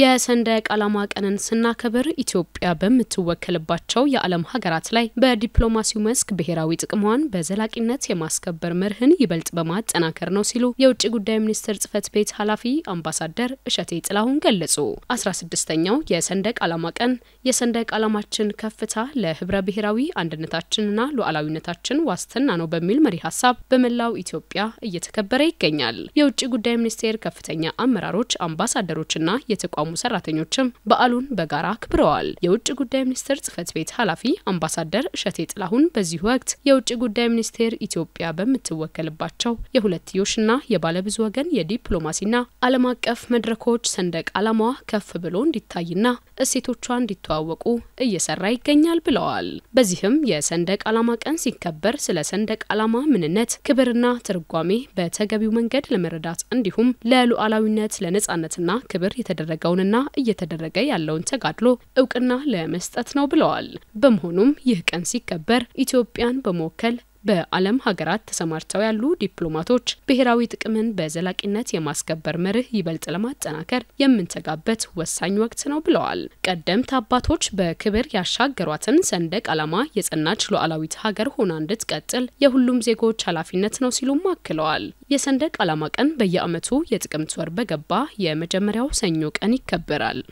የሰንደቅ ዓላማ ቀንን ስናከብር ኢትዮጵያ በምትወከልባቸው የዓለም ሀገራት ላይ በዲፕሎማሲው መስክ ብሔራዊ ጥቅሟን በዘላቂነት የማስከበር መርህን ይበልጥ በማጠናከር ነው ሲሉ የውጭ ጉዳይ ሚኒስቴር ጽህፈት ቤት ኃላፊ አምባሳደር እሸቴ ጥላሁን ገለጹ። አስራ ስድስተኛው የሰንደቅ ዓላማ ቀን የሰንደቅ ዓላማችን ከፍታ ለህብረ ብሔራዊ አንድነታችንና ሉዓላዊነታችን ዋስትና ነው በሚል መሪ ሀሳብ በመላው ኢትዮጵያ እየተከበረ ይገኛል። የውጭ ጉዳይ ሚኒስቴር ከፍተኛ አመራሮች፣ አምባሳደሮችና የተቋሙ የተቋሙ ሰራተኞችም በዓሉን በጋራ አክብረዋል። የውጭ ጉዳይ ሚኒስቴር ጽህፈት ቤት ኃላፊ አምባሳደር እሸቴ ጥላሁን በዚህ ወቅት የውጭ ጉዳይ ሚኒስቴር ኢትዮጵያ በምትወከልባቸው የሁለትዮሽና የባለብዙ ወገን የዲፕሎማሲና ዓለም አቀፍ መድረኮች ሰንደቅ ዓላማዋ ከፍ ብሎ እንዲታይና እሴቶቿ እንዲተዋወቁ እየሰራ ይገኛል ብለዋል። በዚህም የሰንደቅ ዓላማ ቀን ሲከበር ስለ ሰንደቅ ዓላማ ምንነት፣ ክብርና ትርጓሜ በተገቢው መንገድ ለመረዳት እንዲሁም ለሉዓላዊነት ለነጻነትና ክብር የተደረገው የተደረገውንና እየተደረገ ያለውን ተጋድሎ እውቅና ለመስጠት ነው ብለዋል። በመሆኑም ይህ ቀን ሲከበር ኢትዮጵያን በመወከል በዓለም ሀገራት ተሰማርተው ያሉ ዲፕሎማቶች ብሔራዊ ጥቅምን በዘላቂነት የማስከበር መርህ ይበልጥ ለማጠናከር የምንተጋበት ወሳኝ ወቅት ነው ብለዋል። ቀደምት አባቶች በክብር ያሻገሯትን ሰንደቅ ዓላማ የጸናች ሉዓላዊት ሀገር ሆና እንድትቀጥል የሁሉም ዜጎች ኃላፊነት ነው ሲሉም አክለዋል። የሰንደቅ ዓላማ ቀን በየዓመቱ የጥቅምት ወር በገባ የመጀመሪያው ሰኞ ቀን ይከበራል።